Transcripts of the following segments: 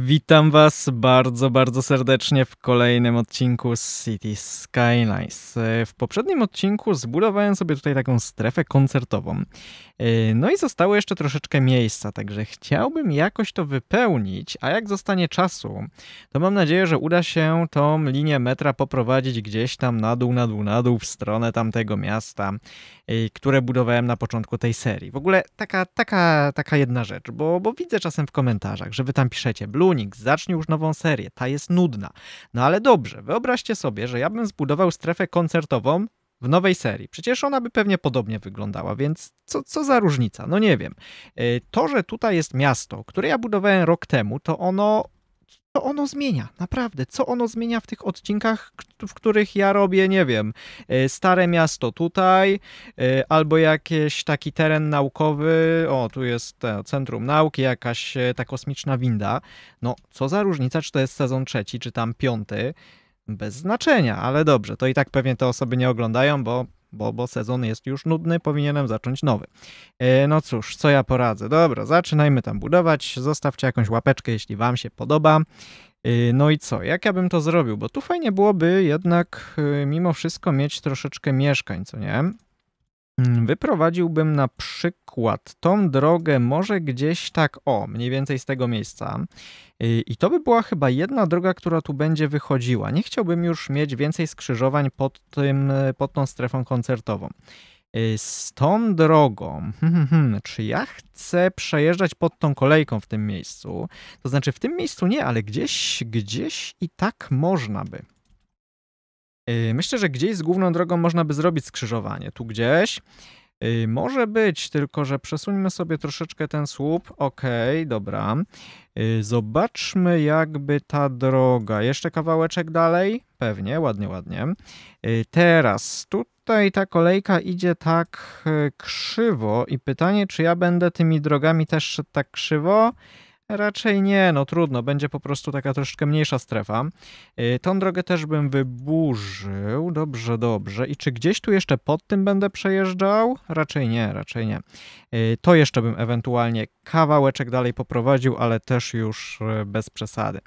Witam Was bardzo, bardzo serdecznie w kolejnym odcinku z City Skylines. W poprzednim odcinku zbudowałem sobie tutaj taką strefę koncertową. E, no i zostało jeszcze troszeczkę miejsca, także chciałbym jakoś to wypełnić, a jak zostanie czasu, to mam nadzieję, że uda się tą linię metra poprowadzić gdzieś tam na dół, na dół, na dół w stronę tamtego miasta, e, które budowałem na początku tej serii. W ogóle taka, taka, taka jedna rzecz, bo, bo widzę czasem w komentarzach, że Wy tam piszecie, Lunix, zacznie już nową serię, ta jest nudna. No ale dobrze, wyobraźcie sobie, że ja bym zbudował strefę koncertową w nowej serii. Przecież ona by pewnie podobnie wyglądała, więc co, co za różnica? No nie wiem. Y, to, że tutaj jest miasto, które ja budowałem rok temu, to ono co ono zmienia, naprawdę, co ono zmienia w tych odcinkach, w których ja robię, nie wiem, e, stare miasto tutaj, e, albo jakiś taki teren naukowy, o, tu jest Centrum Nauki, jakaś e, ta kosmiczna winda, no, co za różnica, czy to jest sezon trzeci, czy tam piąty, bez znaczenia, ale dobrze, to i tak pewnie te osoby nie oglądają, bo bo, bo sezon jest już nudny, powinienem zacząć nowy. E, no cóż, co ja poradzę? Dobra, zaczynajmy tam budować, zostawcie jakąś łapeczkę, jeśli wam się podoba. E, no i co, jak ja bym to zrobił? Bo tu fajnie byłoby jednak e, mimo wszystko mieć troszeczkę mieszkań, co nie? Mm, wyprowadziłbym na przykład tą drogę może gdzieś tak, o, mniej więcej z tego miejsca. Y, I to by była chyba jedna droga, która tu będzie wychodziła. Nie chciałbym już mieć więcej skrzyżowań pod, tym, e, pod tą strefą koncertową. Y, z tą drogą, hmm, hmm, hmm, czy ja chcę przejeżdżać pod tą kolejką w tym miejscu? To znaczy w tym miejscu nie, ale gdzieś, gdzieś i tak można by. Y, myślę, że gdzieś z główną drogą można by zrobić skrzyżowanie. Tu gdzieś. Y, może być, tylko że przesuńmy sobie troszeczkę ten słup. Ok, dobra. Y, zobaczmy, jakby ta droga. Jeszcze kawałeczek dalej? Pewnie, ładnie, ładnie. Teraz tutaj ta kolejka idzie tak krzywo, i pytanie, czy ja będę tymi drogami też szedł tak krzywo? Raczej nie, no trudno, będzie po prostu taka troszeczkę mniejsza strefa. Y, tą drogę też bym wyburzył, dobrze, dobrze. I czy gdzieś tu jeszcze pod tym będę przejeżdżał? Raczej nie, raczej nie. Y, to jeszcze bym ewentualnie kawałeczek dalej poprowadził, ale też już y, bez przesady.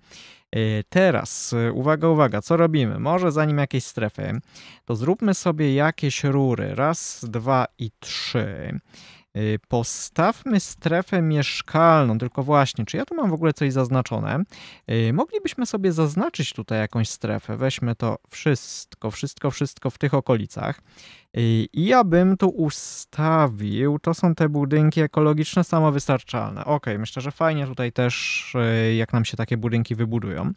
Teraz, uwaga, uwaga, co robimy? Może zanim jakieś strefy, to zróbmy sobie jakieś rury. Raz, dwa i trzy. Y, postawmy strefę mieszkalną, tylko właśnie, czy ja tu mam w ogóle coś zaznaczone? Y, moglibyśmy sobie zaznaczyć tutaj jakąś strefę. Weźmy to wszystko, wszystko, wszystko w tych okolicach. Yy, I ja bym tu ustawił, to są te budynki ekologiczne samowystarczalne. Ok, myślę, że fajnie tutaj też, yy, jak nam się takie budynki wybudują.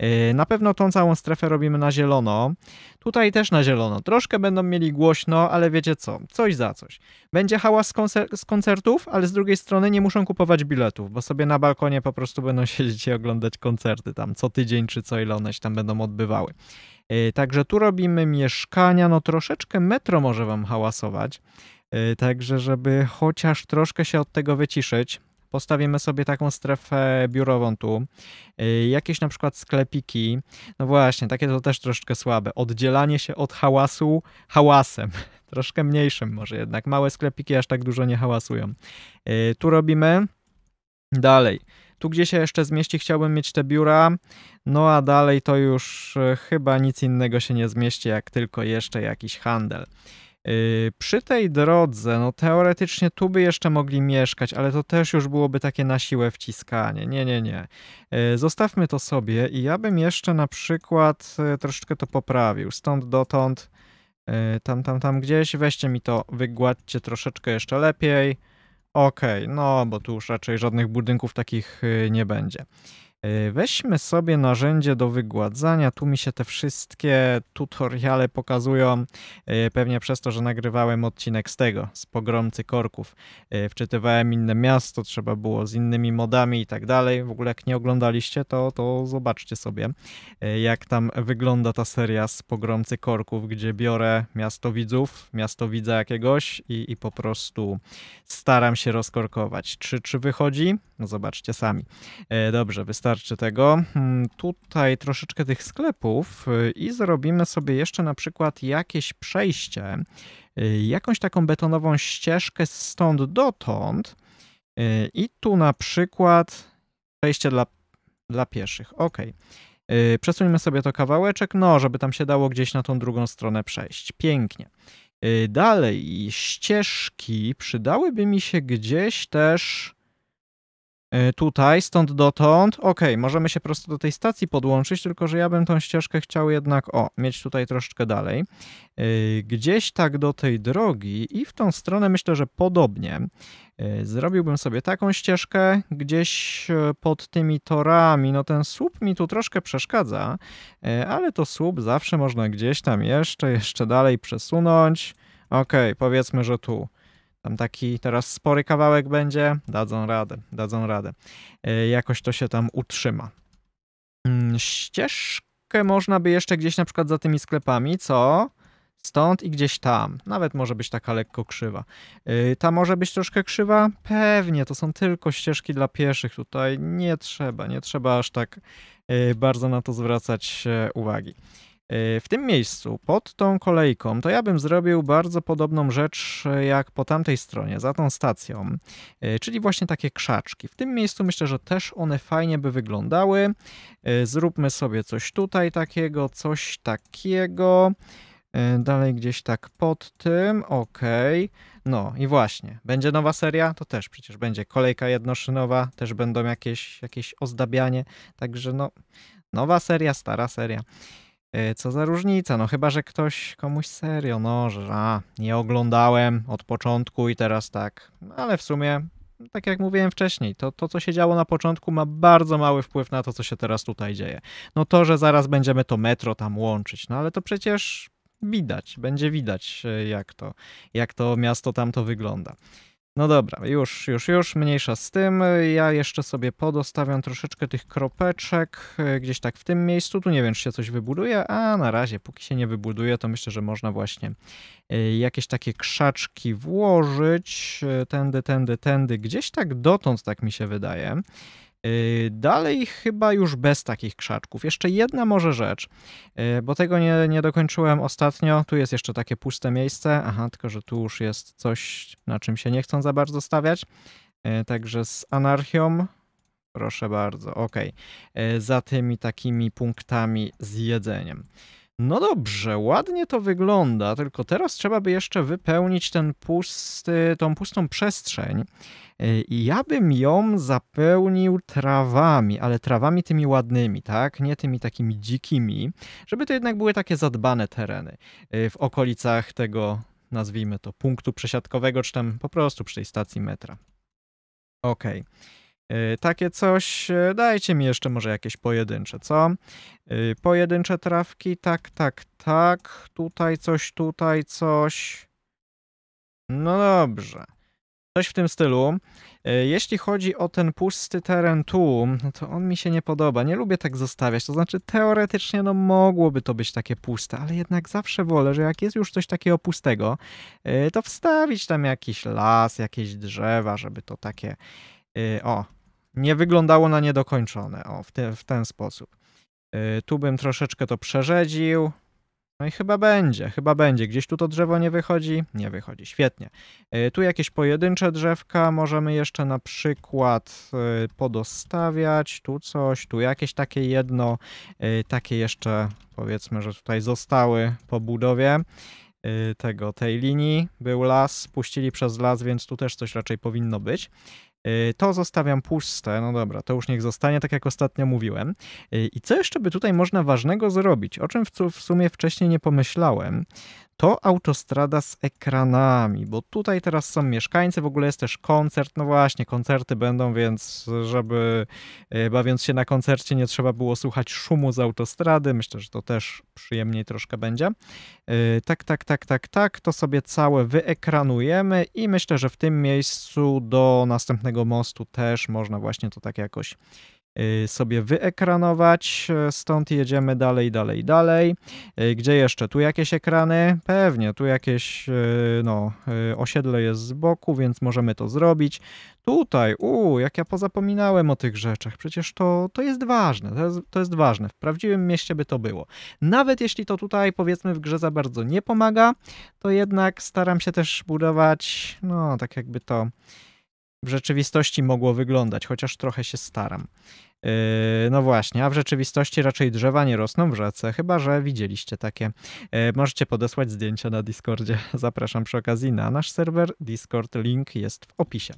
Yy, na pewno tą całą strefę robimy na zielono. Tutaj też na zielono. Troszkę będą mieli głośno, ale wiecie co, coś za coś. Będzie hałas z, koncer z koncertów, ale z drugiej strony nie muszą kupować biletów, bo sobie na balkonie po prostu będą siedzieć i oglądać koncerty tam co tydzień czy co ile one się tam będą odbywały. Y, także tu robimy mieszkania, no troszeczkę metro może wam hałasować, y, także żeby chociaż troszkę się od tego wyciszyć, postawimy sobie taką strefę biurową tu, y, jakieś na przykład sklepiki, no właśnie, takie to też troszeczkę słabe, oddzielanie się od hałasu hałasem, troszkę mniejszym może jednak, małe sklepiki aż tak dużo nie hałasują. Tu robimy dalej tu gdzie się jeszcze zmieści chciałbym mieć te biura, no a dalej to już e, chyba nic innego się nie zmieści, jak tylko jeszcze jakiś handel. E, przy tej drodze, no teoretycznie tu by jeszcze mogli mieszkać, ale to też już byłoby takie na siłę wciskanie. Nie, nie, nie. E, zostawmy to sobie i ja bym jeszcze na przykład troszeczkę to poprawił. Stąd dotąd, tam, tam, tam gdzieś, weźcie mi to, wygładźcie troszeczkę jeszcze lepiej. Okej, okay, no bo tu już raczej żadnych budynków takich y, nie będzie. E, weźmy sobie narzędzie do wygładzania. Tu mi się te wszystkie tutoriale pokazują, e, pewnie przez to, że nagrywałem odcinek z tego, z pogromcy korków. E, wczytywałem inne miasto, trzeba było z innymi modami i tak dalej. W ogóle jak nie oglądaliście, to, to zobaczcie sobie, jak tam wygląda ta seria z pogromcy korków, gdzie biorę miasto widzów, miasto widza jakiegoś i, i po prostu staram się rozkorkować. Czy, czy wychodzi? No zobaczcie sami. E, dobrze, wystarczy tego. Hmm, tutaj troszeczkę tych sklepów e, i zrobimy sobie jeszcze na przykład jakieś przejście, e, jakąś taką betonową ścieżkę stąd dotąd. I tu na przykład przejście dla, dla pieszych. Ok. Przesuńmy sobie to kawałeczek, no, żeby tam się dało gdzieś na tą drugą stronę przejść. Pięknie. Dalej, ścieżki przydałyby mi się gdzieś też E, tutaj, stąd dotąd. Ok, możemy się prosto do tej stacji podłączyć, tylko że ja bym tą ścieżkę chciał jednak, o, mieć tutaj troszeczkę dalej. E, gdzieś tak do tej drogi i w tą stronę myślę, że podobnie. E, zrobiłbym sobie taką ścieżkę gdzieś pod tymi torami. No ten słup mi tu troszkę przeszkadza, ale to słup zawsze można gdzieś tam jeszcze, jeszcze dalej przesunąć. Ok, powiedzmy, że tu. Tam taki teraz spory kawałek będzie, dadzą radę, dadzą radę. E, jakoś to się tam utrzyma. Mm, ścieżkę można by jeszcze gdzieś na przykład za tymi sklepami, co? Stąd i gdzieś tam. Nawet może być taka lekko krzywa. E, ta może być troszkę krzywa? Pewnie, to są tylko ścieżki dla pieszych tutaj. Nie trzeba, nie trzeba aż tak e, bardzo na to zwracać uwagi. Y, w tym miejscu, pod tą kolejką, to ja bym zrobił bardzo podobną rzecz y, jak po tamtej stronie, za tą stacją, y, czyli właśnie takie krzaczki. W tym miejscu myślę, że też one fajnie by wyglądały. Zróbmy sobie coś tutaj takiego, coś takiego. Dalej gdzieś tak pod tym, ok. No i właśnie, będzie nowa seria, to też przecież będzie kolejka jednoszynowa, też będą jakieś, jakieś ozdabianie, także no, nowa seria, stara seria. E, co za różnica, no chyba, że ktoś komuś serio, no, że a, nie oglądałem od początku i teraz tak. No, ale w sumie, tak jak mówiłem wcześniej, to, to co się działo na początku ma bardzo mały wpływ na to, co się teraz tutaj dzieje. No to, że zaraz będziemy to metro tam łączyć, no ale to przecież widać, będzie widać, e, jak to, jak to miasto tam to wygląda. No dobra, już, już, już, mniejsza z tym. Ja jeszcze sobie podostawiam troszeczkę tych kropeczek e, gdzieś tak w tym miejscu. Tu nie wiem, czy się coś wybuduje, a na razie, póki się nie wybuduje, to myślę, że można właśnie e, jakieś takie krzaczki włożyć. E, tędy, tędy, tędy, gdzieś tak dotąd, tak mi się wydaje. Yy, dalej chyba już bez takich krzaczków. Jeszcze jedna może rzecz, yy, bo tego nie, nie dokończyłem ostatnio. Tu jest jeszcze takie puste miejsce. Aha, tylko że tu już jest coś, na czym się nie chcą za bardzo stawiać. Yy, także z anarchią Proszę bardzo, ok. Za tymi takimi punktami z jedzeniem. No dobrze, ładnie to wygląda, tylko teraz trzeba by jeszcze wypełnić ten pusty, tą pustą przestrzeń. Y, I ja bym ją zapełnił trawami, ale trawami tymi ładnymi, tak? Nie tymi takimi dzikimi, żeby to jednak były takie zadbane tereny y, w okolicach tego, nazwijmy to, punktu przesiadkowego, czy tam po prostu przy tej stacji metra. Okej. Okay. Y, takie coś, y, dajcie mi jeszcze może jakieś pojedyncze, co? Y, pojedyncze trawki, tak, tak, tak. Tutaj coś, tutaj coś. No dobrze. Coś w tym stylu. Jeśli chodzi o ten pusty teren tu, no to on mi się nie podoba. Nie lubię tak zostawiać. To znaczy, teoretycznie, no mogłoby to być takie puste, ale jednak zawsze wolę, że jak jest już coś takiego pustego, to wstawić tam jakiś las, jakieś drzewa, żeby to takie. O, nie wyglądało na niedokończone. O, w, te, w ten sposób. Y, tu bym troszeczkę to przerzedził. No i chyba będzie, chyba będzie. Gdzieś tu to drzewo nie wychodzi? Nie wychodzi, świetnie. Y, tu jakieś pojedyncze drzewka możemy jeszcze na przykład y, podostawiać. Tu coś, tu jakieś takie jedno, takie jeszcze powiedzmy, że tutaj zostały po budowie tego, tej linii. Był las, puścili przez las, więc tu też coś raczej powinno być. Y, to zostawiam puste, no dobra, to już niech zostanie, tak jak ostatnio mówiłem. Y, I co jeszcze by tutaj można ważnego zrobić, o czym w, w sumie wcześniej nie pomyślałem, to autostrada z ekranami, bo tutaj teraz są mieszkańcy, w ogóle jest też koncert, no właśnie, koncerty będą, więc żeby e, bawiąc się na koncercie nie trzeba było słuchać szumu z autostrady, myślę, że to też przyjemniej troszkę będzie. E, tak, tak, tak, tak, tak, to sobie całe wyekranujemy i myślę, że w tym miejscu do następnego mostu też można właśnie to tak jakoś Y, sobie wyekranować. Y, stąd jedziemy dalej, dalej, dalej. Y, gdzie jeszcze? Tu jakieś ekrany? Pewnie, tu jakieś no, osiedle jest z boku, więc możemy to zrobić. Tutaj, u, jak ja pozapominałem o tych rzeczach, przecież to, to jest ważne, to jest, to jest ważne. W prawdziwym mieście by to było. Nawet jeśli to tutaj, powiedzmy, w grze za bardzo nie pomaga, to jednak staram się też budować, no, tak jakby to w rzeczywistości mogło wyglądać, chociaż trochę się staram. Yy, no właśnie, a w rzeczywistości raczej drzewa nie rosną w rzece, chyba że widzieliście takie. Yy, możecie podesłać zdjęcia na Discordzie. Zapraszam przy okazji na nasz serwer. Discord link jest w opisie.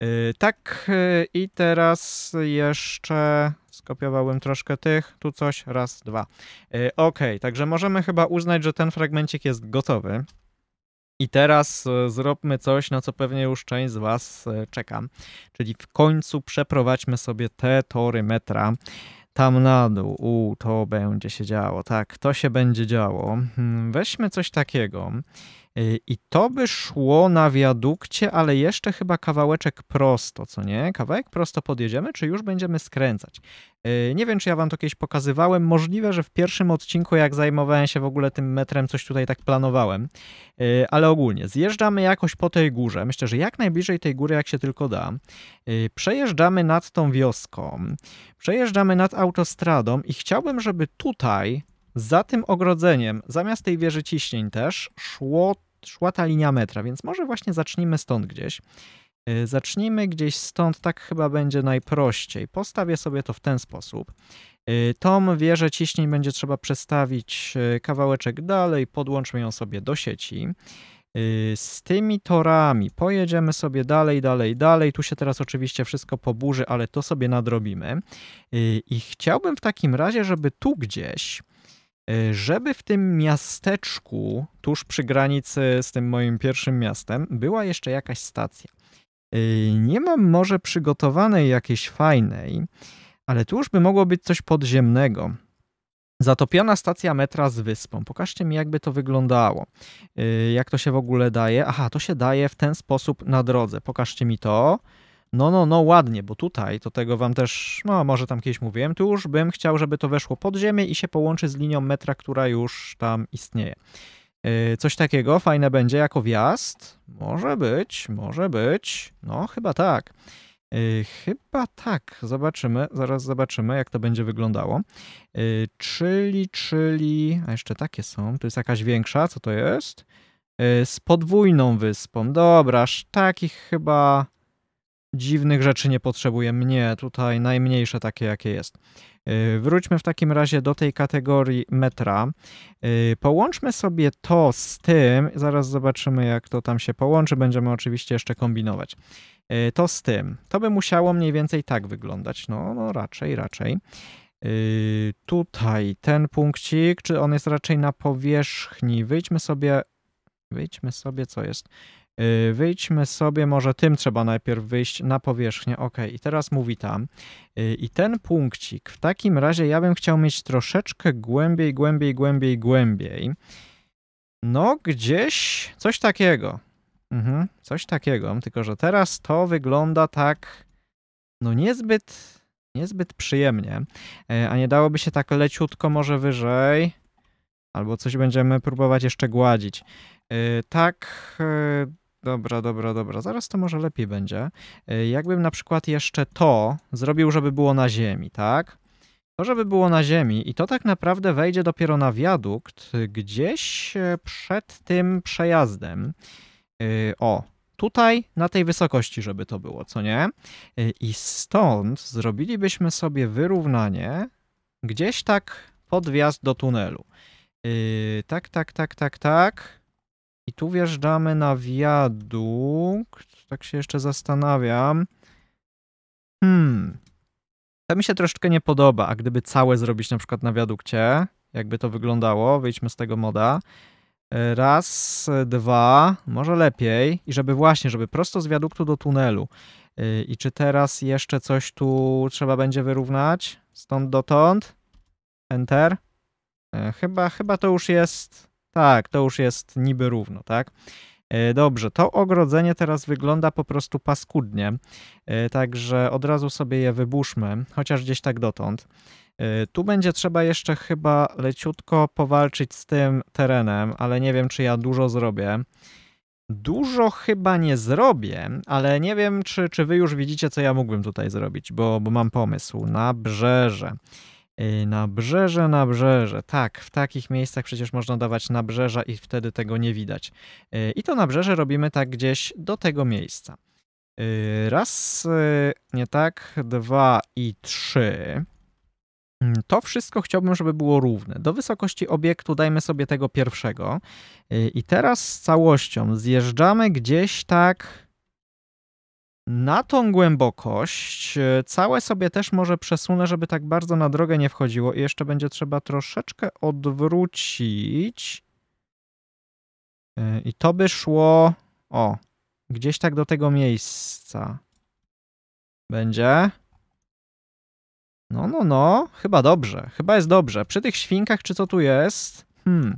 Yy, tak, i teraz jeszcze skopiowałem troszkę tych, tu coś, raz, dwa. Ok, także możemy chyba uznać, że ten fragmencik jest gotowy. I teraz e, zróbmy coś, na co pewnie już część z Was e, czeka. Czyli w końcu przeprowadźmy sobie te tory metra tam na dół. U, to będzie się działo. Tak, to się będzie działo. Hmm, weźmy coś takiego. Y, I to by szło na wiadukcie, ale jeszcze chyba kawałeczek prosto, co nie? Kawałek prosto podjedziemy, czy już będziemy skręcać? Y, nie wiem, czy ja wam to kiedyś pokazywałem. Możliwe, że w pierwszym odcinku, jak zajmowałem się w ogóle tym metrem, coś tutaj tak planowałem. Y, ale ogólnie, zjeżdżamy jakoś po tej górze. Myślę, że jak najbliżej tej góry, jak się tylko da. Przejeżdżamy nad tą wioską. Przejeżdżamy nad autostradą i chciałbym, żeby tutaj za tym ogrodzeniem, zamiast tej wieży ciśnień też, szło, szła ta linia metra, więc może właśnie zacznijmy stąd gdzieś. Y, zacznijmy gdzieś stąd, tak chyba będzie najprościej. Postawię sobie to w ten sposób. Y, tą wieżę ciśnień będzie trzeba przestawić y, kawałeczek dalej, podłączmy ją sobie do sieci. Z tymi torami pojedziemy sobie dalej, dalej, dalej. Tu się teraz oczywiście wszystko poburzy, ale to sobie nadrobimy. I chciałbym w takim razie, żeby tu gdzieś Y, żeby w tym miasteczku, tuż przy granicy z tym moim pierwszym miastem, była jeszcze jakaś stacja. Y, nie mam może przygotowanej jakiejś fajnej, ale tu już by mogło być coś podziemnego. Zatopiona stacja metra z wyspą. Pokażcie mi, jakby to wyglądało. Y, jak to się w ogóle daje? Aha, to się daje w ten sposób na drodze. Pokażcie mi to. No, no, no, ładnie, bo tutaj, to tego wam też, no może tam kiedyś mówiłem, tu już bym chciał, żeby to weszło pod ziemię i się połączy z linią metra, która już tam istnieje. E, coś takiego fajne będzie jako wjazd? Może być, może być. No, chyba tak. E, chyba tak. Zobaczymy, zaraz zobaczymy, jak to będzie wyglądało. E, czyli, czyli. A jeszcze takie są. Tu jest jakaś większa, co to jest? Z podwójną wyspą. Dobra, aż takich chyba dziwnych rzeczy nie potrzebuje Mnie tutaj najmniejsze takie, jakie jest. Y, wróćmy w takim razie do tej kategorii metra. Y, połączmy sobie to z tym, zaraz zobaczymy, jak to tam się połączy. Będziemy oczywiście jeszcze kombinować. Y, to z tym. To by musiało mniej więcej tak wyglądać. No, no raczej, raczej. Tutaj ten punkcik, czy on jest raczej na powierzchni? Wyjdźmy sobie Wyjdźmy sobie, co jest. Y, wyjdźmy sobie, może tym trzeba najpierw wyjść na powierzchnię. Ok, i teraz mówi tam. Y, I ten punkcik, w takim razie ja bym chciał mieć troszeczkę głębiej, głębiej, głębiej, głębiej. No, gdzieś coś takiego. Mhm, coś takiego, tylko że teraz to wygląda tak, no niezbyt, niezbyt przyjemnie. E, a nie dałoby się tak leciutko może wyżej? Albo coś będziemy próbować jeszcze gładzić. E, tak, e, Dobra, dobra, dobra. Zaraz to może lepiej będzie. E, jakbym na przykład jeszcze to zrobił, żeby było na ziemi, tak? To, żeby było na ziemi i to tak naprawdę wejdzie dopiero na wiadukt e, gdzieś e, przed tym przejazdem. O, tutaj na tej wysokości, żeby to było, co nie? I stąd zrobilibyśmy sobie wyrównanie gdzieś tak pod wjazd do tunelu. Tak, tak, tak, tak, tak. I tu wjeżdżamy na wiadukt. Tak się jeszcze zastanawiam. Hmm. To mi się troszeczkę nie podoba, a gdyby całe zrobić na przykład na wiadukcie, jakby to wyglądało, wyjdźmy z tego moda. E, raz, dwa, może lepiej. I żeby właśnie, żeby prosto z wiaduktu do tunelu. E, I czy teraz jeszcze coś tu trzeba będzie wyrównać? Stąd dotąd? Enter. E, chyba, chyba to już jest tak, to już jest niby równo, tak? E, dobrze, to ogrodzenie teraz wygląda po prostu paskudnie, e, także od razu sobie je wybuszmy, chociaż gdzieś tak dotąd. E, tu będzie trzeba jeszcze chyba leciutko powalczyć z tym terenem, ale nie wiem, czy ja dużo zrobię. Dużo chyba nie zrobię, ale nie wiem, czy, czy wy już widzicie, co ja mógłbym tutaj zrobić, bo, bo mam pomysł na brzeże. Y, nabrzeże, nabrzeże. Tak, w takich miejscach przecież można dawać nabrzeża i wtedy tego nie widać. Y, I to nabrzeże robimy tak gdzieś do tego miejsca. Y, raz, nie tak, dwa i trzy. Mm, to wszystko chciałbym, żeby było równe. Do wysokości obiektu dajmy sobie tego pierwszego. I teraz z całością zjeżdżamy gdzieś tak na tą głębokość e, całe sobie też może przesunę, żeby tak bardzo na drogę nie wchodziło i jeszcze będzie trzeba troszeczkę odwrócić. E, I to by szło, o, gdzieś tak do tego miejsca. Będzie? No, no, no, chyba dobrze, chyba jest dobrze. Przy tych świnkach, czy co tu jest? Hmm...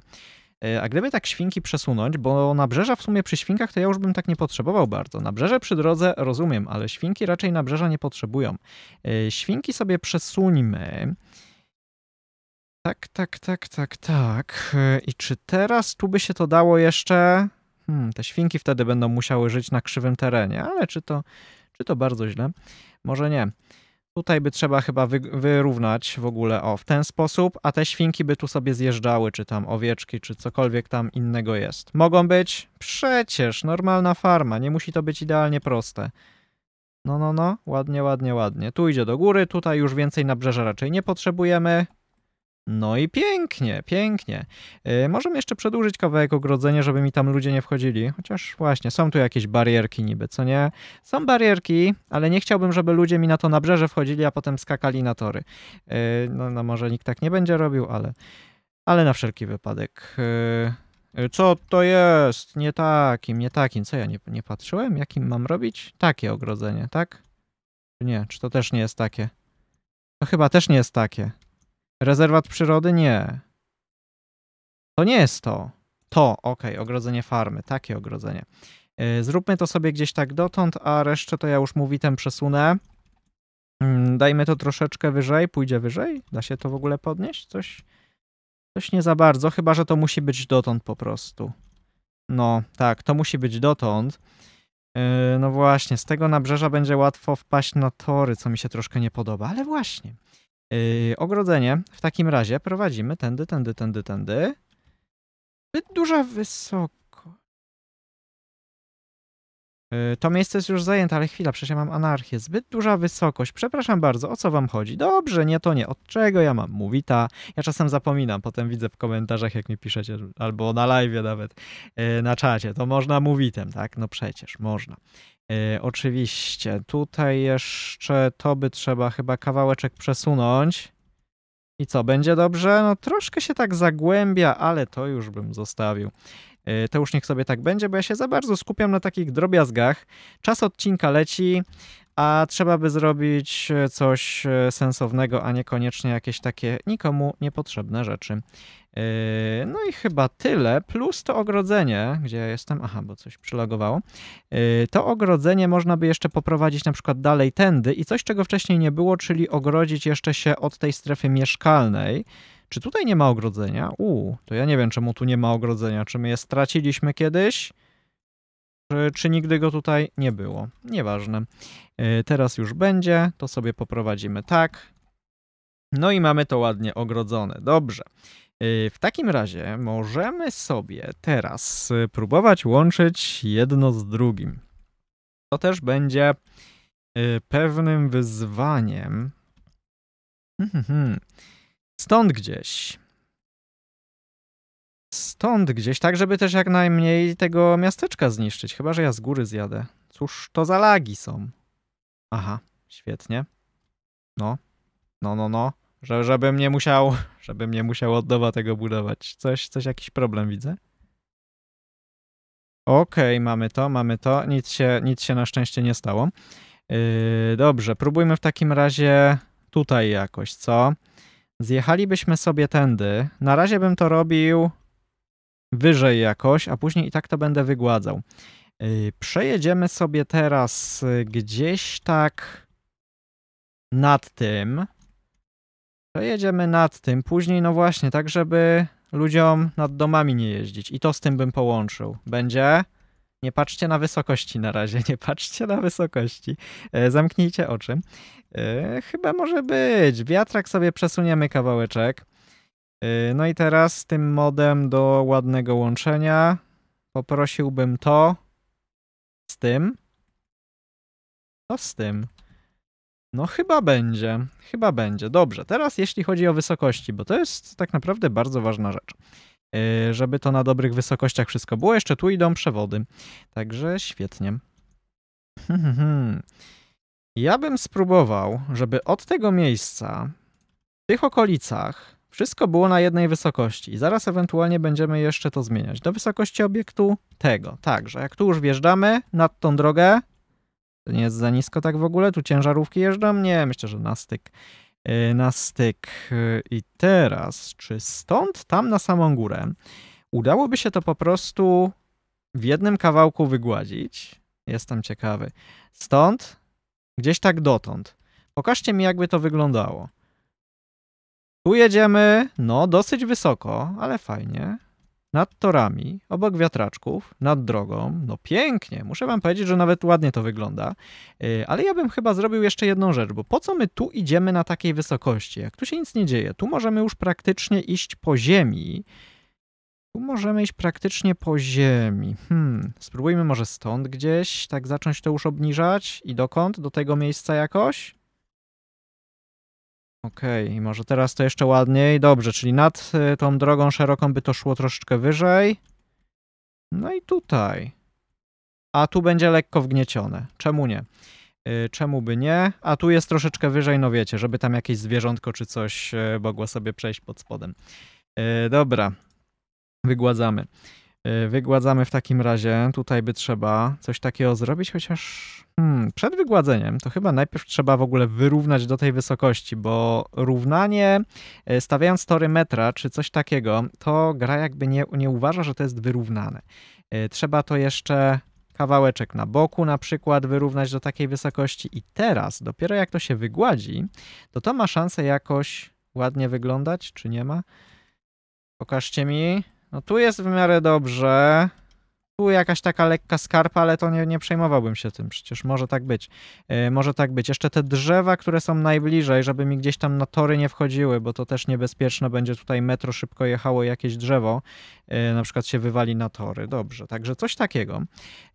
E, a gdyby tak świnki przesunąć, bo nabrzeża w sumie przy świnkach to ja już bym tak nie potrzebował bardzo. Nabrzeże przy drodze rozumiem, ale świnki raczej nabrzeża nie potrzebują. E, świnki sobie przesuńmy. Tak, tak, tak, tak, tak. E, I czy teraz tu by się to dało jeszcze... Hmm, te świnki wtedy będą musiały żyć na krzywym terenie, ale czy to, czy to bardzo źle? Może nie. Tutaj by trzeba chyba wy, wyrównać w ogóle o w ten sposób, a te świnki by tu sobie zjeżdżały, czy tam owieczki, czy cokolwiek tam innego jest. Mogą być? Przecież, normalna farma, nie musi to być idealnie proste. No, no, no, ładnie, ładnie, ładnie. Tu idzie do góry, tutaj już więcej nabrzeża raczej nie potrzebujemy. No i pięknie, pięknie. Yy, możemy jeszcze przedłużyć kawałek ogrodzenia, żeby mi tam ludzie nie wchodzili. Chociaż właśnie, są tu jakieś barierki niby, co nie? Są barierki, ale nie chciałbym, żeby ludzie mi na to nabrzeże wchodzili, a potem skakali na tory. Yy, no, no może nikt tak nie będzie robił, ale... Ale na wszelki wypadek. Yy, co to jest? Nie takim, nie takim. Co ja nie, nie patrzyłem? Jakim mam robić? Takie ogrodzenie, tak? Nie, czy to też nie jest takie? To chyba też nie jest takie. Rezerwat przyrody? Nie. To nie jest to. To, okej, okay, ogrodzenie farmy, takie ogrodzenie. Y, zróbmy to sobie gdzieś tak dotąd, a resztę to ja już mówitem przesunę. Mm, dajmy to troszeczkę wyżej, pójdzie wyżej? Da się to w ogóle podnieść? Coś, coś nie za bardzo, chyba że to musi być dotąd po prostu. No, tak, to musi być dotąd. Y, no właśnie, z tego nabrzeża będzie łatwo wpaść na tory, co mi się troszkę nie podoba, ale właśnie. Yy, ogrodzenie. W takim razie prowadzimy tędy, tędy, tędy, tędy. Zbyt duża wysoko. Yy, to miejsce jest już zajęte, ale chwila, przecież ja mam anarchię. Zbyt duża wysokość. Przepraszam bardzo, o co wam chodzi? Dobrze, nie to nie. Od czego ja mam? Mówi ta. Ja czasem zapominam, potem widzę w komentarzach, jak mi piszecie, albo na live nawet, yy, na czacie. To można mówitem, tak? No przecież, można. E, oczywiście, tutaj jeszcze to by trzeba chyba kawałeczek przesunąć. I co, będzie dobrze? No troszkę się tak zagłębia, ale to już bym zostawił. E, to już niech sobie tak będzie, bo ja się za bardzo skupiam na takich drobiazgach. Czas odcinka leci a trzeba by zrobić e, coś e, sensownego, a niekoniecznie jakieś takie nikomu niepotrzebne rzeczy. E, no i chyba tyle, plus to ogrodzenie, gdzie ja jestem, aha, bo coś przylagowało. To ogrodzenie można by jeszcze poprowadzić na przykład dalej tędy i coś, czego wcześniej nie było, czyli ogrodzić jeszcze się od tej strefy mieszkalnej. Czy tutaj nie ma ogrodzenia? U, to ja nie wiem, czemu tu nie ma ogrodzenia. Czy my je straciliśmy kiedyś? czy nigdy go tutaj nie było. Nieważne. E, teraz już będzie, to sobie poprowadzimy tak. No i mamy to ładnie ogrodzone. Dobrze. E, w takim razie możemy sobie teraz e, próbować łączyć jedno z drugim. To też będzie pewnym wyzwaniem. Mhm, mhm. Stąd gdzieś stąd gdzieś, tak żeby też jak najmniej tego miasteczka zniszczyć, chyba że ja z góry zjadę. Cóż to za lagi są? Aha, świetnie. No, no, no, no. Że, żebym nie musiał, żebym nie musiał od nowa tego budować. Coś, coś, jakiś problem widzę. Okej, okay, mamy to, mamy to. Nic się, nic się na szczęście nie stało. Yy, dobrze, próbujmy w takim razie tutaj jakoś, co? Zjechalibyśmy sobie tędy. Na razie bym to robił wyżej jakoś, a później i tak to będę wygładzał. Y, przejedziemy sobie teraz y, gdzieś tak nad tym. Przejedziemy nad tym, później no właśnie, tak żeby ludziom nad domami nie jeździć. I to z tym bym połączył. Będzie? Nie patrzcie na wysokości na razie, nie patrzcie na wysokości. Y, zamknijcie oczy. chyba może być. Wiatrak sobie przesuniemy kawałeczek. Y, no i teraz z tym modem do ładnego łączenia poprosiłbym to z tym. To z tym. No chyba będzie, chyba będzie. Dobrze, teraz jeśli chodzi o wysokości, bo to jest tak naprawdę bardzo ważna rzecz. Y, żeby to na dobrych wysokościach wszystko było, jeszcze tu idą przewody. Także świetnie. ja bym spróbował, żeby od tego miejsca, w tych okolicach, wszystko było na jednej wysokości i zaraz ewentualnie będziemy jeszcze to zmieniać. Do wysokości obiektu tego. Także jak tu już wjeżdżamy nad tą drogę, to nie jest za nisko tak w ogóle, tu ciężarówki jeżdżą? Nie, myślę, że na styk. Y, na styk. Y, I teraz, czy stąd, tam na samą górę, udałoby się to po prostu w jednym kawałku wygładzić? Jestem ciekawy. Stąd, gdzieś tak dotąd. Pokażcie mi, jakby to wyglądało. Tu jedziemy, no dosyć wysoko, ale fajnie. Nad torami, obok wiatraczków, nad drogą. No pięknie, muszę wam powiedzieć, że nawet ładnie to wygląda. Y, ale ja bym chyba zrobił jeszcze jedną rzecz, bo po co my tu idziemy na takiej wysokości? Jak tu się nic nie dzieje, tu możemy już praktycznie iść po ziemi. Tu możemy iść praktycznie po ziemi. Hmm, spróbujmy może stąd gdzieś, tak zacząć to już obniżać. I dokąd? Do tego miejsca jakoś? Okej, okay, może teraz to jeszcze ładniej. Dobrze, czyli nad y, tą drogą szeroką by to szło troszeczkę wyżej. No i tutaj. A tu będzie lekko wgniecione. Czemu nie? Y, czemu by nie? A tu jest troszeczkę wyżej, no wiecie, żeby tam jakieś zwierzątko czy coś y, mogło sobie przejść pod spodem. Dobra, wygładzamy. Y, wygładzamy w takim razie, tutaj by trzeba coś takiego zrobić, chociaż hmm, przed wygładzeniem to chyba najpierw trzeba w ogóle wyrównać do tej wysokości, bo równanie y, stawiając tory metra czy coś takiego, to gra jakby nie, nie uważa, że to jest wyrównane. Y, trzeba to jeszcze kawałeczek na boku na przykład wyrównać do takiej wysokości i teraz, dopiero jak to się wygładzi, to to ma szansę jakoś ładnie wyglądać, czy nie ma? Pokażcie mi. No tu jest w miarę dobrze tu jakaś taka lekka skarpa, ale to nie, nie przejmowałbym się tym, przecież może tak być. Yy, może tak być. Jeszcze te drzewa, które są najbliżej, żeby mi gdzieś tam na tory nie wchodziły, bo to też niebezpieczne będzie tutaj metro szybko jechało jakieś drzewo, yy, na przykład się wywali na tory. Dobrze, także coś takiego.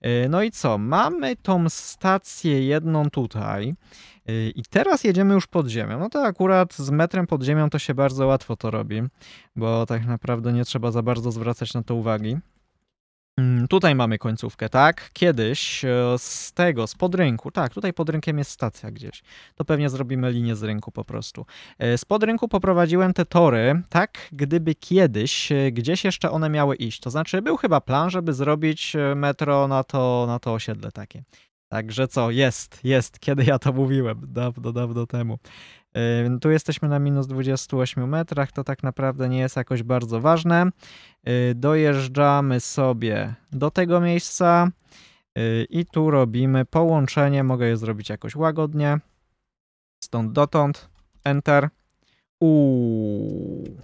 Yy, no i co? Mamy tą stację jedną tutaj. I teraz jedziemy już pod ziemią. No to akurat z metrem pod ziemią to się bardzo łatwo to robi, bo tak naprawdę nie trzeba za bardzo zwracać na to uwagi. Mm, tutaj mamy końcówkę, tak? Kiedyś e, z tego, z podrynku, tak, tutaj pod rynkiem jest stacja gdzieś. To pewnie zrobimy linię z rynku po prostu. E, z podrynku poprowadziłem te tory, tak, gdyby kiedyś e, gdzieś jeszcze one miały iść. To znaczy, był chyba plan, żeby zrobić metro na to, na to osiedle takie. Także co, jest, jest, kiedy ja to mówiłem, dawno, dawno temu. Yy, tu jesteśmy na minus 28 metrach, to tak naprawdę nie jest jakoś bardzo ważne. Yy, dojeżdżamy sobie do tego miejsca yy, i tu robimy połączenie, mogę je zrobić jakoś łagodnie. Stąd dotąd, enter. Uuu,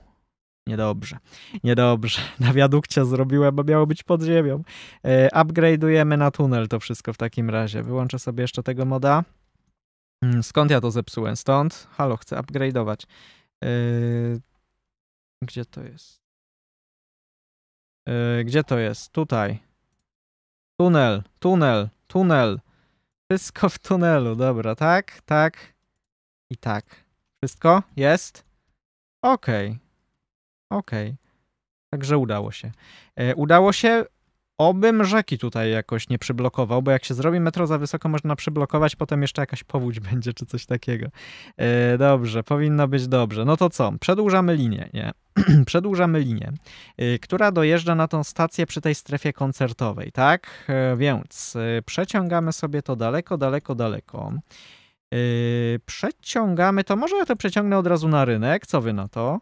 Niedobrze, niedobrze. Na wiadukcie zrobiłem, bo miało być pod ziemią. Yy, upgrade'ujemy na tunel to wszystko w takim razie. Wyłączę sobie jeszcze tego moda. Yy, skąd ja to zepsułem? Stąd? Halo, chcę upgrade'ować. Yy, gdzie to jest? E, gdzie to jest? Tutaj. Tunel, tunel, tunel. Wszystko w tunelu, dobra, tak, tak i tak. Wszystko? Jest? Okej. Okay. Okej. Okay. Także udało się. E, udało się. Obym rzeki tutaj jakoś nie przyblokował, bo jak się zrobi metro za wysoko, można przyblokować, potem jeszcze jakaś powódź będzie czy coś takiego. E, dobrze, powinno być dobrze. No to co? Przedłużamy linię, nie? Przedłużamy linię, e, która dojeżdża na tą stację przy tej strefie koncertowej, tak? Więc przeciągamy sobie to daleko, daleko, daleko. Przeciągamy to, może ja to przeciągnę od razu na rynek, co wy na to?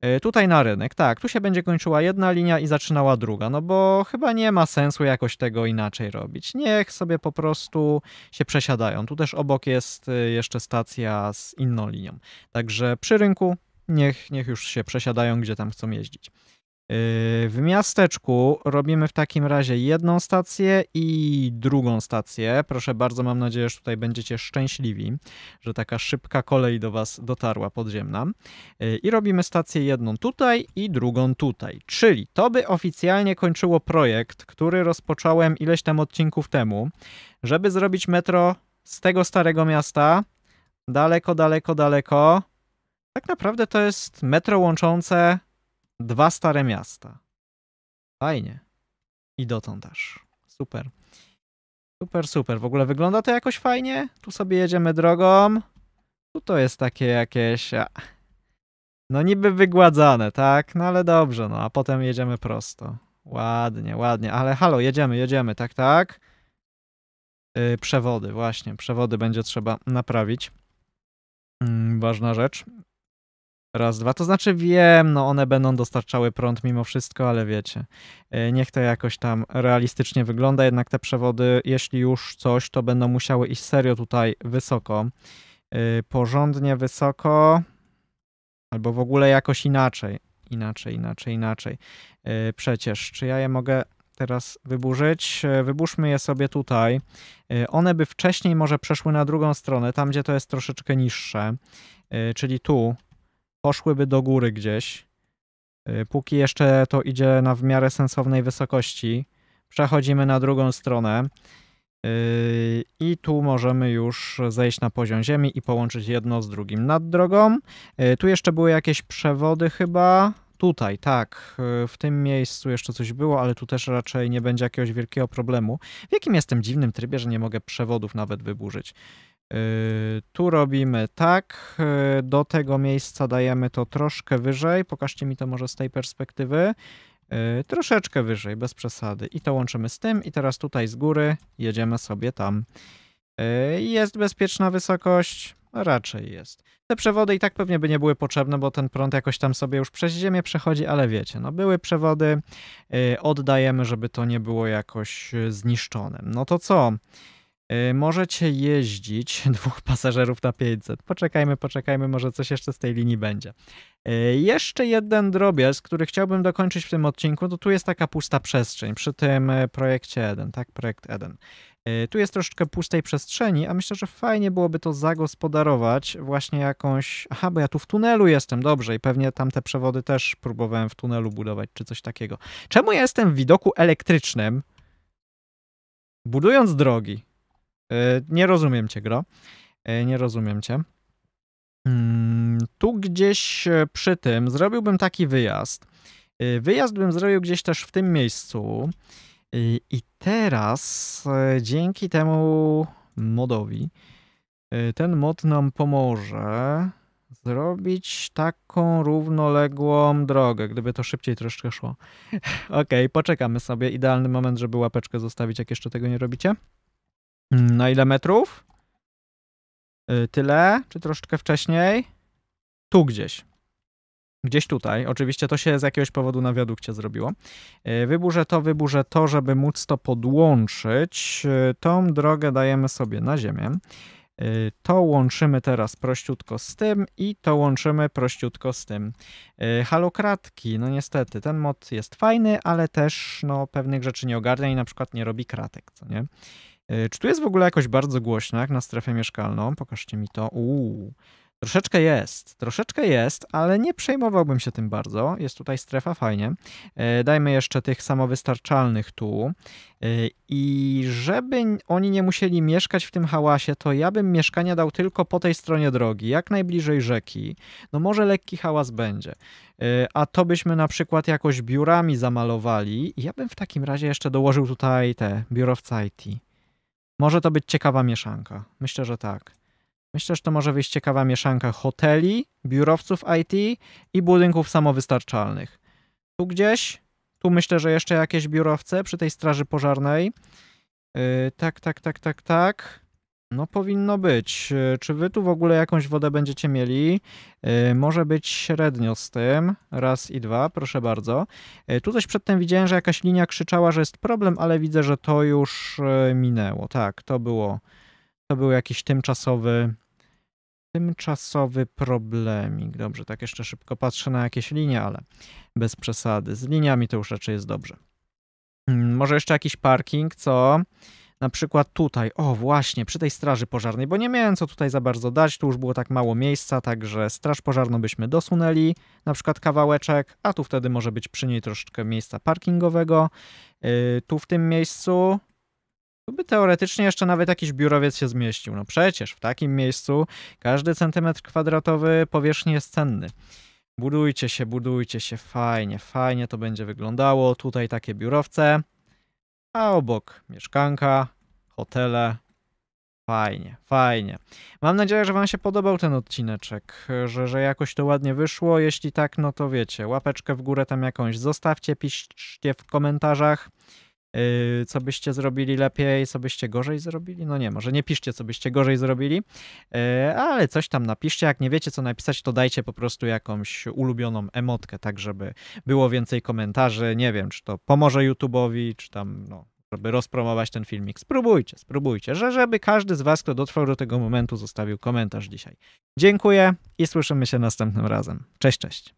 E, tutaj na rynek, tak, tu się będzie kończyła jedna linia i zaczynała druga, no bo chyba nie ma sensu jakoś tego inaczej robić. Niech sobie po prostu się przesiadają. Tu też obok jest e, jeszcze stacja z inną linią. Także przy rynku niech, niech już się przesiadają, gdzie tam chcą jeździć. Yy, w miasteczku robimy w takim razie jedną stację i drugą stację. Proszę bardzo, mam nadzieję, że tutaj będziecie szczęśliwi, że taka szybka kolej do Was dotarła podziemna. Yy, I robimy stację jedną tutaj i drugą tutaj. Czyli to by oficjalnie kończyło projekt, który rozpocząłem ileś tam odcinków temu, żeby zrobić metro z tego starego miasta daleko, daleko, daleko. Tak naprawdę to jest metro łączące Dwa stare miasta. Fajnie. I dotąd aż. Super. Super, super. W ogóle wygląda to jakoś fajnie. Tu sobie jedziemy drogą. Tu to jest takie jakieś... No niby wygładzane, tak? No ale dobrze, no. A potem jedziemy prosto. Ładnie, ładnie. Ale halo, jedziemy, jedziemy, tak, tak? Yy, przewody, właśnie. Przewody będzie trzeba naprawić. Yy, ważna rzecz. Raz, dwa. To znaczy wiem, no one będą dostarczały prąd mimo wszystko, ale wiecie, e, niech to jakoś tam realistycznie wygląda. Jednak te przewody, jeśli już coś, to będą musiały iść serio tutaj wysoko. E, porządnie wysoko, albo w ogóle jakoś inaczej. Inaczej, inaczej, inaczej. E, przecież, czy ja je mogę teraz wyburzyć. Wybórzmy je sobie tutaj. One by wcześniej może przeszły na drugą stronę, tam gdzie to jest troszeczkę niższe, czyli tu poszłyby do góry gdzieś. Y, póki jeszcze to idzie na w miarę sensownej wysokości, przechodzimy na drugą stronę y, i tu możemy już zejść na poziom ziemi i połączyć jedno z drugim nad drogą. Y, tu jeszcze były jakieś przewody chyba. Tutaj, tak, w tym miejscu jeszcze coś było, ale tu też raczej nie będzie jakiegoś wielkiego problemu. W jakim jestem dziwnym trybie, że nie mogę przewodów nawet wyburzyć. Y, tu robimy tak, y, do tego miejsca dajemy to troszkę wyżej, pokażcie mi to może z tej perspektywy, y, troszeczkę wyżej, bez przesady. I to łączymy z tym i teraz tutaj z góry jedziemy sobie tam. Jest bezpieczna wysokość? Raczej jest. Te przewody i tak pewnie by nie były potrzebne, bo ten prąd jakoś tam sobie już przez ziemię przechodzi, ale wiecie, no były przewody, oddajemy, żeby to nie było jakoś zniszczone. No to co? Y, możecie jeździć dwóch pasażerów na 500. Poczekajmy, poczekajmy, może coś jeszcze z tej linii będzie. Y, jeszcze jeden drobiazg, który chciałbym dokończyć w tym odcinku, to tu jest taka pusta przestrzeń przy tym e, projekcie 1, tak? Projekt 1. Y, tu jest troszeczkę pustej przestrzeni, a myślę, że fajnie byłoby to zagospodarować właśnie jakąś... Aha, bo ja tu w tunelu jestem, dobrze, i pewnie tamte przewody też próbowałem w tunelu budować, czy coś takiego. Czemu ja jestem w widoku elektrycznym, budując drogi? E, nie rozumiem cię, gro. E, nie rozumiem cię. Mm, tu gdzieś e, przy tym zrobiłbym taki wyjazd. Wyjazd bym zrobił gdzieś też w tym miejscu. I teraz dzięki temu modowi ten mod nam pomoże zrobić taką równoległą drogę, gdyby to szybciej troszkę szło. Okej, okay, poczekamy sobie. Idealny moment, żeby łapeczkę zostawić, jak jeszcze tego nie robicie. Mm, na ile metrów? Y, tyle, czy troszeczkę wcześniej? Tu gdzieś. Gdzieś tutaj. Oczywiście to się z jakiegoś powodu na wiadukcie zrobiło. Y, wyburzę to, wyburzę to, żeby móc to podłączyć. Y, tą drogę dajemy sobie na ziemię. To łączymy teraz prościutko z tym i to łączymy prościutko z tym. Halokratki, no niestety, ten mod jest fajny, ale też no, pewnych rzeczy nie ogarnia i na przykład nie robi kratek, co nie? E, czy tu jest w ogóle jakoś bardzo głośno, jak na strefę mieszkalną? Pokażcie mi to. Uuu. Troszeczkę jest, troszeczkę jest, ale nie przejmowałbym się tym bardzo. Jest tutaj strefa, fajnie. E, dajmy jeszcze tych samowystarczalnych tu. E, I żeby oni nie musieli mieszkać w tym hałasie, to ja bym mieszkania dał tylko po tej stronie drogi, jak najbliżej rzeki. No może lekki hałas będzie. A to byśmy na przykład jakoś biurami zamalowali. Ja bym w takim razie jeszcze dołożył tutaj te biurowca IT może to być ciekawa mieszanka. Myślę, że tak. Myślę, że to może być ciekawa mieszanka hoteli, biurowców IT i budynków samowystarczalnych. Tu gdzieś, tu myślę, że jeszcze jakieś biurowce przy tej straży pożarnej. Yy, tak, tak, tak, tak, tak. No powinno być. E, czy wy tu w ogóle jakąś wodę będziecie mieli? E, może być średnio z tym. Raz i dwa, proszę bardzo. E, tu coś przedtem widziałem, że jakaś linia krzyczała, że jest problem, ale widzę, że to już minęło. Tak, to było. To był jakiś tymczasowy tymczasowy problemik. Dobrze, tak jeszcze szybko patrzę na jakieś linie, ale bez przesady. Z liniami to już raczej jest dobrze. Mm, może jeszcze jakiś parking, co? na przykład tutaj, o właśnie, przy tej straży pożarnej, bo nie miałem co tutaj za bardzo dać, tu już było tak mało miejsca, także straż pożarną byśmy dosunęli na przykład kawałeczek, a tu wtedy może być przy niej troszeczkę miejsca parkingowego. Yy, tu w tym miejscu tu by teoretycznie jeszcze nawet jakiś biurowiec się zmieścił. No przecież w takim miejscu każdy centymetr kwadratowy powierzchni jest cenny. Budujcie się, budujcie się, fajnie, fajnie to będzie wyglądało. Tutaj takie biurowce a obok mieszkanka, hotele. Fajnie, fajnie. Mam nadzieję, że Wam się podobał ten odcineczek, że, że jakoś to ładnie wyszło. Jeśli tak, no to wiecie, łapeczkę w górę tam jakąś zostawcie, piszcie w komentarzach. Y, co byście zrobili lepiej, co byście gorzej zrobili. No nie, może nie piszcie, co byście gorzej zrobili, y, ale coś tam napiszcie. Jak nie wiecie, co napisać, to dajcie po prostu jakąś ulubioną emotkę, tak żeby było więcej komentarzy. Nie wiem, czy to pomoże YouTube'owi, czy tam, no, żeby rozpromować ten filmik. Spróbujcie, spróbujcie, że żeby każdy z was, kto dotrwał do tego momentu, zostawił komentarz dzisiaj. Dziękuję i słyszymy się następnym razem. Cześć, cześć.